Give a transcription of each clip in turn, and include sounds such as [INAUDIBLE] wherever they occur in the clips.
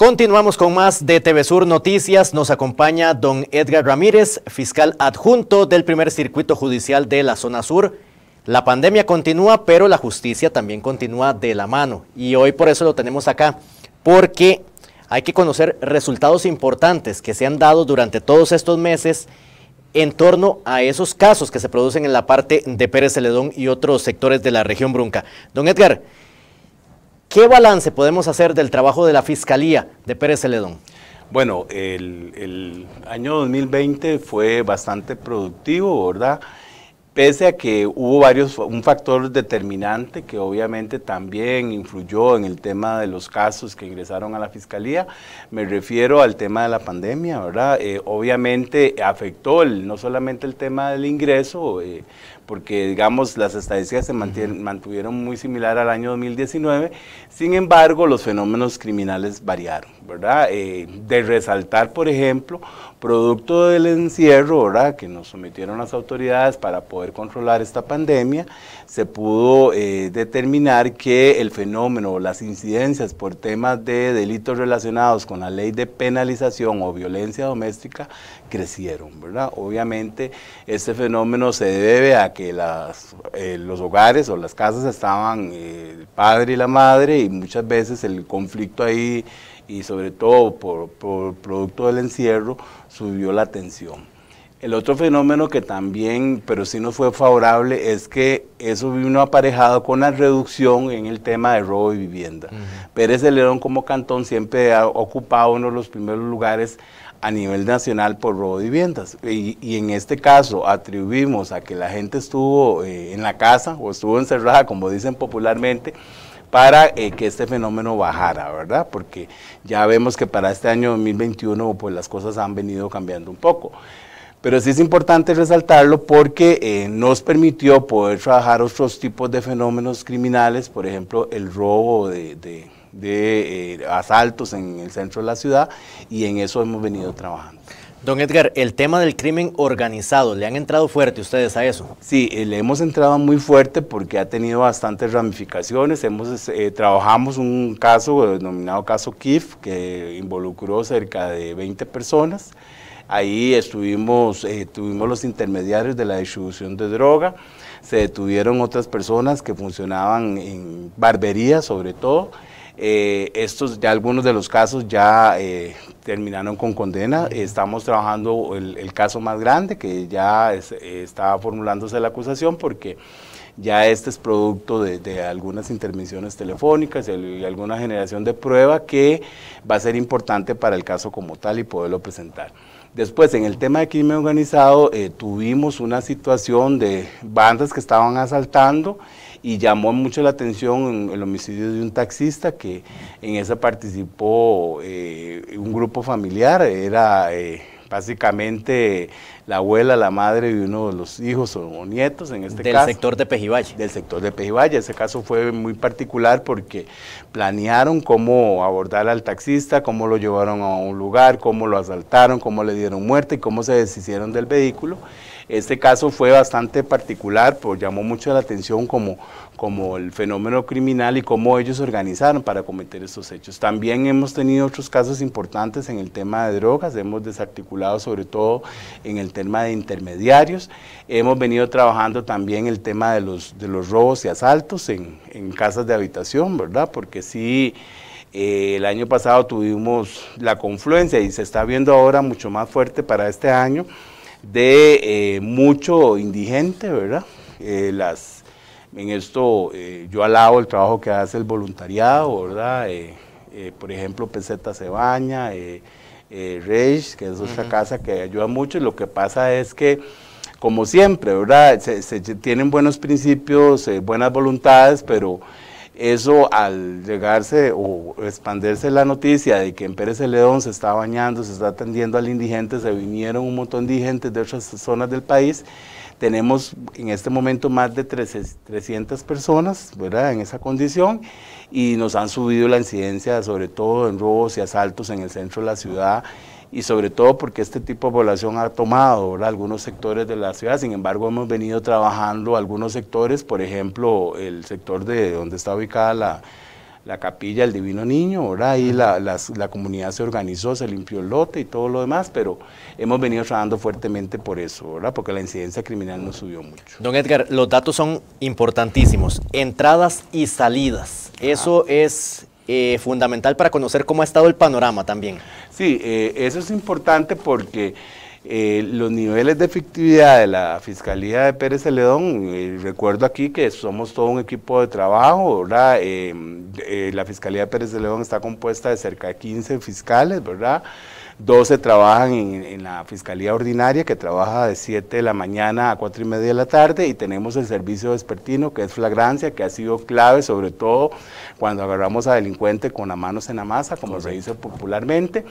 Continuamos con más de TV Sur Noticias. Nos acompaña don Edgar Ramírez, fiscal adjunto del primer circuito judicial de la zona sur. La pandemia continúa, pero la justicia también continúa de la mano. Y hoy por eso lo tenemos acá, porque hay que conocer resultados importantes que se han dado durante todos estos meses en torno a esos casos que se producen en la parte de Pérez Celedón y otros sectores de la región Brunca. Don Edgar, ¿Qué balance podemos hacer del trabajo de la Fiscalía de Pérez Celedón? Bueno, el, año 2020 fue bastante productivo, ¿verdad? Pese a que hubo varios, un factor determinante que obviamente también influyó en el tema de los casos que ingresaron a la fiscalía, me refiero al tema de la pandemia, ¿verdad? Eh, obviamente afectó no solamente el tema del ingreso, eh, porque digamos las estadísticas se mantuvieron muy similar al año 2019, sin embargo los fenómenos criminales variaron, ¿verdad? Eh, de resaltar, por ejemplo, producto del encierro, ¿verdad? Que nos sometieron las autoridades para poder controlar esta pandemia, se pudo eh, determinar que el fenómeno o las incidencias por temas de delitos relacionados con la ley de penalización o violencia doméstica crecieron, Obviamente este fenómeno se debe a que eh, los hogares o las casas estaban eh, el padre y la madre y muchas veces el conflicto ahí y sobre todo por, por producto del encierro subió la tensión. El otro fenómeno que también, pero sí nos fue favorable, es que eso vino aparejado con la reducción en el tema de robo de vivienda. Pérez de León como cantón siempre ha ocupado uno de los primeros lugares a nivel nacional por robo de viviendas. Y, en este caso atribuimos a que la gente estuvo eh, en la casa o estuvo encerrada, como dicen popularmente, para eh, que este fenómeno bajara, ¿verdad? Porque ya vemos que para este año 2021 pues las cosas han venido cambiando un poco. Pero sí es importante resaltarlo porque eh, nos permitió poder trabajar otros tipos de fenómenos criminales, por ejemplo, el robo de, eh, asaltos en el centro de la ciudad, y en eso hemos venido trabajando. Don Edgar, el tema del crimen organizado, ¿le han entrado fuerte ustedes a eso? Sí, eh, le hemos entrado muy fuerte porque ha tenido bastantes ramificaciones. Hemos, trabajamos un caso denominado caso KIF que involucró cerca de 20 personas. Ahí estuvimos, eh, tuvimos los intermediarios de la distribución de droga, se detuvieron otras personas que funcionaban en barberías sobre todo. Eh, estos, ya algunos de los casos ya eh, terminaron con condena. Estamos trabajando el, caso más grande que ya estaba está formulándose la acusación porque ya este es producto de, algunas intermisiones telefónicas y alguna generación de prueba que va a ser importante para el caso como tal y poderlo presentar. Después, en el tema de crimen organizado, eh, tuvimos una situación de bandas que estaban asaltando y llamó mucho la atención el homicidio de un taxista que en esa participó eh, un grupo familiar, era... Eh, básicamente la abuela, la madre y uno de los hijos o nietos en este caso. Del sector de Pejivalle. Del sector de Pejivalle. Ese caso fue muy particular porque planearon cómo abordar al taxista, cómo lo llevaron a un lugar, cómo lo asaltaron, cómo le dieron muerte y cómo se deshicieron del vehículo. Este caso fue bastante particular, pues llamó mucho la atención como, el fenómeno criminal y cómo ellos se organizaron para cometer estos hechos. También hemos tenido otros casos importantes en el tema de drogas, hemos desarticulado sobre todo en el tema de intermediarios, hemos venido trabajando también el tema de los, robos y asaltos en, casas de habitación, ¿verdad? Porque sí... Eh, el año pasado tuvimos la confluencia y se está viendo ahora mucho más fuerte para este año de eh, mucho indigente, ¿verdad? Eh, las, en esto eh, yo alabo el trabajo que hace el voluntariado, ¿verdad? por ejemplo, Peseta Cebaña, baña, que es otra casa que ayuda mucho, y lo que pasa es que, como siempre, ¿verdad? se tienen buenos principios, buenas voluntades, pero... Eso al llegarse o expandirse la noticia de que en Pérez León se está bañando, se está atendiendo al indigente, se vinieron un montón de indigentes de otras zonas del país. Tenemos en este momento más de 300 personas en esa condición y nos han subido la incidencia, sobre todo en robos y asaltos en el centro de la ciudad y sobre todo porque este tipo de población ha tomado algunos sectores de la ciudad, sin embargo hemos venido trabajando algunos sectores, por ejemplo el sector de donde está ubicada la, capilla el Divino Niño, ahí la, comunidad se organizó, se limpió el lote y todo lo demás, pero hemos venido trabajando fuertemente por eso, porque la incidencia criminal no subió mucho. Don Edgar, los datos son importantísimos, entradas y salidas, eso es eh, fundamental para conocer cómo ha estado el panorama también. Sí, eh, eso es importante porque eh, los niveles de efectividad de la Fiscalía de Pérez Celedón, recuerdo aquí que somos todo un equipo de trabajo, ¿verdad? la Fiscalía de Pérez Celedón está compuesta de cerca de 15 fiscales, ¿verdad? 12 trabajan en, la Fiscalía Ordinaria, que trabaja de 7 de la mañana a 4 y media de la tarde, y tenemos el servicio despertino que es flagrancia, que ha sido clave, sobre todo cuando agarramos a delincuente con las manos en la masa, como se dice popularmente,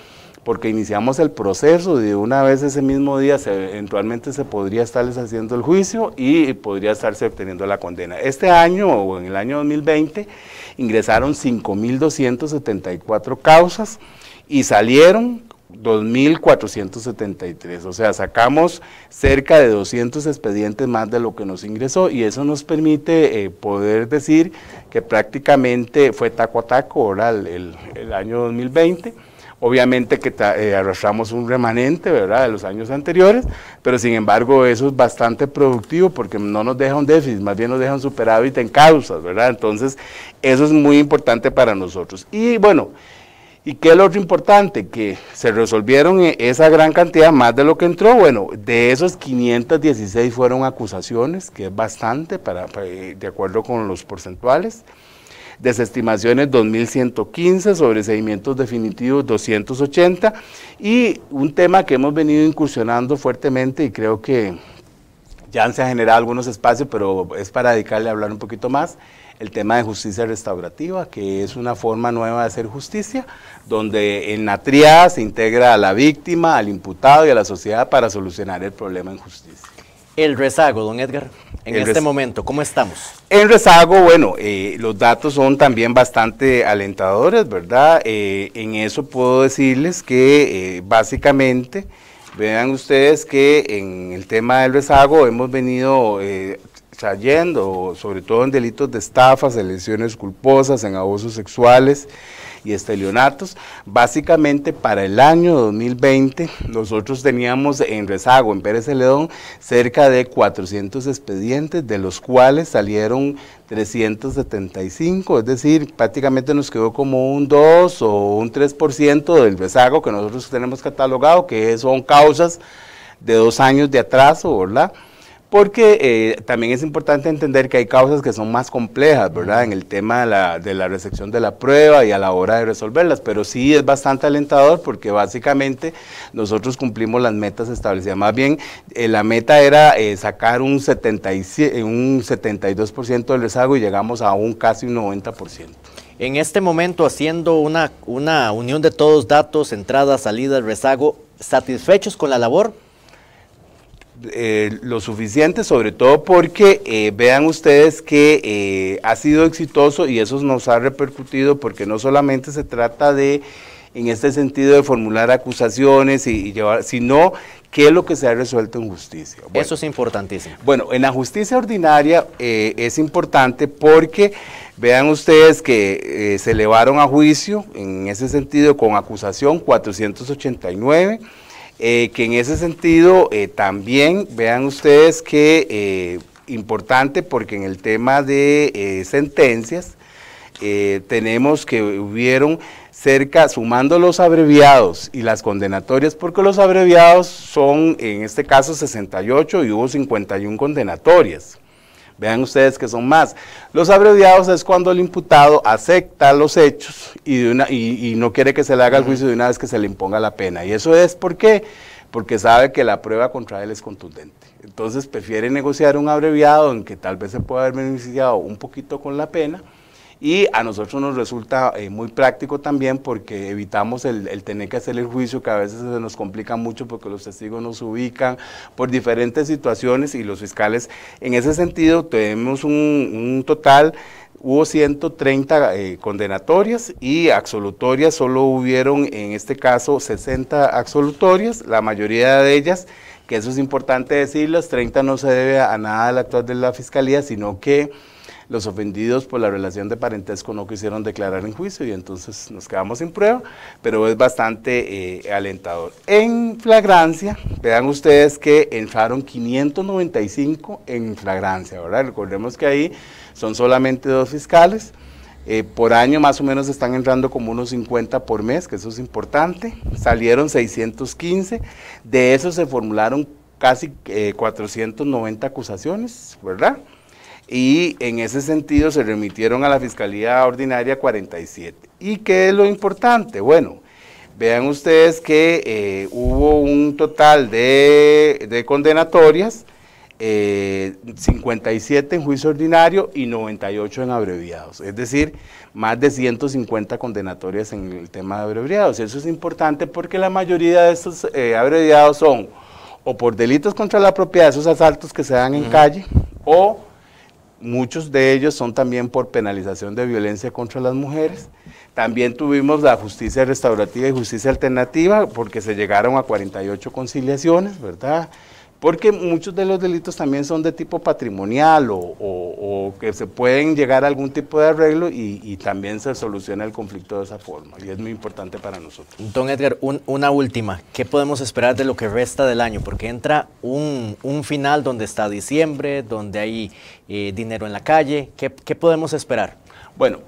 porque iniciamos el proceso de una vez ese mismo día eventualmente se podría estarles haciendo el juicio y podría estarse obteniendo la condena. Este año o en el año 2020 ingresaron 5.274 causas y salieron 2.473, o sea, sacamos cerca de 200 expedientes más de lo que nos ingresó y eso nos permite eh, poder decir que prácticamente fue taco a taco ahora el, año 2020. Obviamente que eh, arrastramos un remanente, ¿verdad?, de los años anteriores, pero sin embargo eso es bastante productivo porque no nos deja un déficit, más bien nos deja un superávit en causas, ¿verdad? Entonces, eso es muy importante para nosotros. Y bueno, ¿Y qué es lo otro importante? Que se resolvieron eh, esa gran cantidad más de lo que entró. Bueno, de esos 516 fueron acusaciones, que es bastante para, eh, de acuerdo con los porcentuales. Desestimaciones 2.115, sobreseimientos definitivos 280 y un tema que hemos venido incursionando fuertemente y creo que ya se han generado algunos espacios, pero es para dedicarle a hablar un poquito más, el tema de justicia restaurativa, que es una forma nueva de hacer justicia, donde en la triada se integra a la víctima, al imputado y a la sociedad para solucionar el problema en justicia. El rezago, don Edgar, en este momento, ¿cómo estamos? El rezago, bueno, eh, los datos son también bastante alentadores, ¿verdad? Eh, en eso puedo decirles que eh, básicamente... Vean ustedes que en el tema del rezago hemos venido trayendo, sobre todo en delitos de estafas, de lesiones culposas, en abusos sexuales y estelionatos. Básicamente para el año 2020 nosotros teníamos en rezago en Pérez Celedón cerca de 400 expedientes, de los cuales salieron 375, es decir, prácticamente nos quedó como un 2 o un 3% del rezago que nosotros tenemos catalogado, que son causas de dos años de atraso, ¿verdad? porque eh, también es importante entender que hay causas que son más complejas, ¿verdad? En el tema de la, recepción de la prueba y a la hora de resolverlas, pero sí es bastante alentador porque básicamente nosotros cumplimos las metas establecidas. Más bien, eh, la meta era eh, sacar un, 77, un 72% del rezago y llegamos a un casi un 90% en este momento haciendo una, una unión de todos datos, entradas, salidas, rezago, satisfechos con la labor eh, lo suficiente, sobre todo porque eh, vean ustedes que eh, ha sido exitoso y eso nos ha repercutido porque no solamente se trata de, en este sentido, de formular acusaciones y, llevar, sino qué es lo que se ha resuelto en justicia. Eso es importantísimo. Bueno, en la justicia ordinaria es importante porque vean ustedes que se elevaron a juicio, en ese sentido, con acusación 489 eh, que en ese sentido eh, también vean ustedes que eh, importante porque en el tema de sentencias tenemos que hubieron cerca, sumando los abreviados y las condenatorias, porque los abreviados son en este caso 68 y hubo 51 condenatorias. Vean ustedes que son más. Los abreviados es cuando el imputado acepta los hechos y, no quiere que se le haga el juicio de una vez que se le imponga la pena. Y eso es porque porque sabe que la prueba contra él es contundente. Entonces prefiere negociar un abreviado en que tal vez se pueda haber beneficiado un poquito con la pena, y a nosotros nos resulta eh, muy práctico también porque evitamos el, tener que hacer el juicio que a veces se nos complica mucho porque los testigos nos ubican por diferentes situaciones y los fiscales en ese sentido tenemos un, total Hubo 130 eh, condenatorias y absolutorias, solo hubieron en este caso 60 absolutorias, la mayoría de ellas, que eso es importante decirlas, 30 no se debe a nada al actual de la Fiscalía, sino que los ofendidos por la relación de parentesco no quisieron declarar en juicio y entonces nos quedamos sin prueba, pero es bastante eh, alentador. En flagrancia, vean ustedes que entraron 595 en flagrancia, ¿verdad? Recordemos que ahí son solamente dos fiscales. Eh, por año más o menos están entrando como unos 50 por mes, que eso es importante. Salieron 615, de esos se formularon casi 490 eh, acusaciones, ¿verdad? y en ese sentido se remitieron a la Fiscalía Ordinaria 47. ¿Y qué es lo importante? Bueno, vean ustedes que eh, hubo un total de, condenatorias, 57 eh, en juicio ordinario y 98 en abreviados, es decir, más de 150 condenatorias en el tema de abreviados. Y Eso es importante porque la mayoría de estos eh, abreviados son o por delitos contra la propiedad, esos asaltos que se dan en calle, o Muchos de ellos son también por penalización de violencia contra las mujeres. También tuvimos la justicia restaurativa y justicia alternativa porque se llegaron a 48 conciliaciones, ¿verdad? porque muchos de los delitos también son de tipo patrimonial o, que se pueden llegar a algún tipo de arreglo y, también se soluciona el conflicto de esa forma y es muy importante para nosotros. Don Edgar, una última, ¿qué podemos esperar de lo que resta del año? Porque entra un, final donde está diciembre, donde hay eh, dinero en la calle, ¿qué, podemos esperar? Bueno,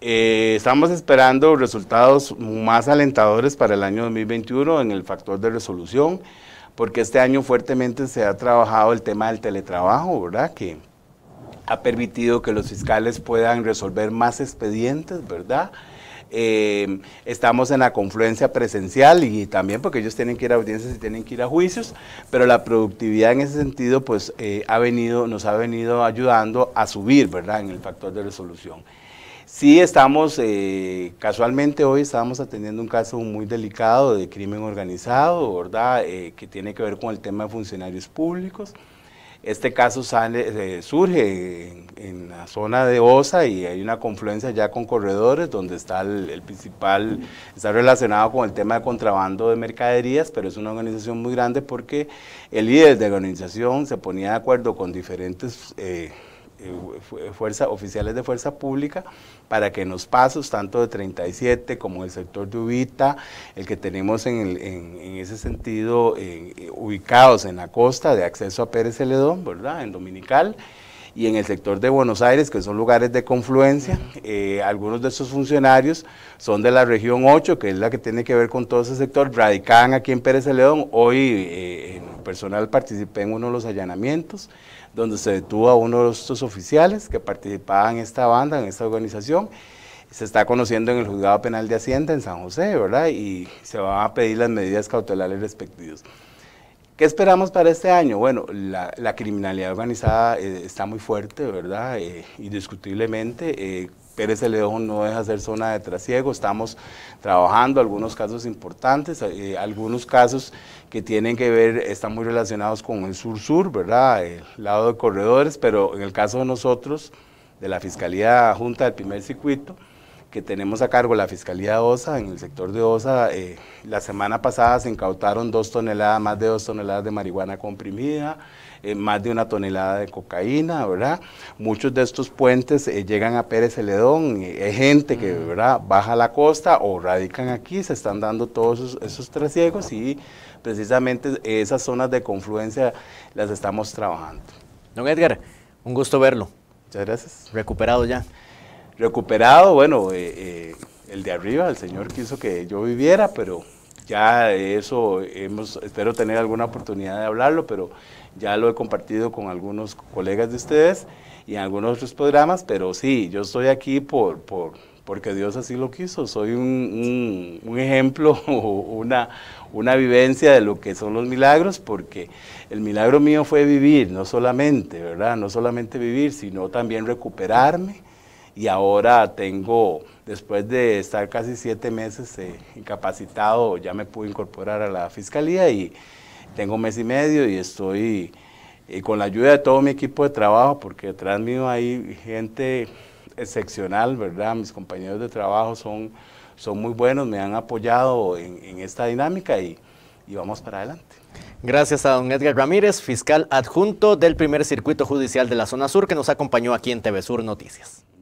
eh, estamos esperando resultados más alentadores para el año 2021 en el factor de resolución porque este año fuertemente se ha trabajado el tema del teletrabajo, ¿verdad? Que ha permitido que los fiscales puedan resolver más expedientes, ¿verdad? Eh, estamos en la confluencia presencial y también porque ellos tienen que ir a audiencias y tienen que ir a juicios, pero la productividad en ese sentido pues eh, ha venido, nos ha venido ayudando a subir, ¿verdad? En el factor de resolución. Sí, estamos, eh, casualmente hoy estamos atendiendo un caso muy delicado de crimen organizado, ¿verdad? Eh, que tiene que ver con el tema de funcionarios públicos. Este caso sale, eh, surge en, la zona de Osa y hay una confluencia ya con corredores donde está el, el, principal, está relacionado con el tema de contrabando de mercaderías, pero es una organización muy grande porque el líder de la organización se ponía de acuerdo con diferentes eh, oficiales de fuerza pública para que en los pasos, tanto de 37 como el sector de Ubita, el que tenemos en, ese sentido eh, ubicados en la costa de acceso a Pérez Celedón, ¿verdad? En Dominical y en el sector de Buenos Aires, que son lugares de confluencia. Eh, algunos de esos funcionarios son de la región 8, que es la que tiene que ver con todo ese sector, radicaban aquí en Pérez de Hoy, en personal, participé en uno de los allanamientos donde se detuvo a uno de estos oficiales que participaba en esta banda, en esta organización. Se está conociendo en el Juzgado Penal de Hacienda en San José, ¿verdad? Y se van a pedir las medidas cautelares respectivas. ¿Qué esperamos para este año? Bueno, la, criminalidad organizada eh, está muy fuerte, ¿verdad? Eh, indiscutiblemente. Eh, Pérez de León no deja ser zona de trasiego, estamos trabajando algunos casos importantes, algunos casos que tienen que ver, están muy relacionados con el sur-sur, ¿verdad? El lado de corredores, pero en el caso de nosotros, de la Fiscalía Junta del Primer Circuito, que tenemos a cargo la Fiscalía de OSA, en el sector de OSA, eh, la semana pasada se incautaron dos toneladas, más de dos toneladas de marihuana comprimida, eh, más de una tonelada de cocaína, ¿verdad? Muchos de estos puentes eh, llegan a Pérez Celedón, hay gente que, ¿verdad?, baja la costa o radican aquí, se están dando todos esos, esos trasiegos y precisamente esas zonas de confluencia las estamos trabajando. Don Edgar, un gusto verlo. Muchas gracias. Recuperado ya recuperado, bueno, eh, eh, el de arriba, el Señor quiso que yo viviera, pero ya eso hemos, espero tener alguna oportunidad de hablarlo, pero ya lo he compartido con algunos colegas de ustedes y en algunos otros programas, pero sí, yo estoy aquí por, por porque Dios así lo quiso. Soy un, un ejemplo [LAUGHS] o una, una, vivencia de lo que son los milagros, porque el milagro mío fue vivir, no solamente, ¿verdad? No solamente vivir, sino también recuperarme, y ahora tengo, después de estar casi siete meses eh, incapacitado, ya me pude incorporar a la fiscalía y tengo un mes y medio y estoy eh, con la ayuda de todo mi equipo de trabajo, porque detrás mío hay gente excepcional, ¿verdad? Mis compañeros de trabajo son, son muy buenos, me han apoyado en, esta dinámica y, y vamos para adelante. Gracias a don Edgar Ramírez, fiscal adjunto del primer circuito judicial de la zona sur, que nos acompañó aquí en TV Sur Noticias.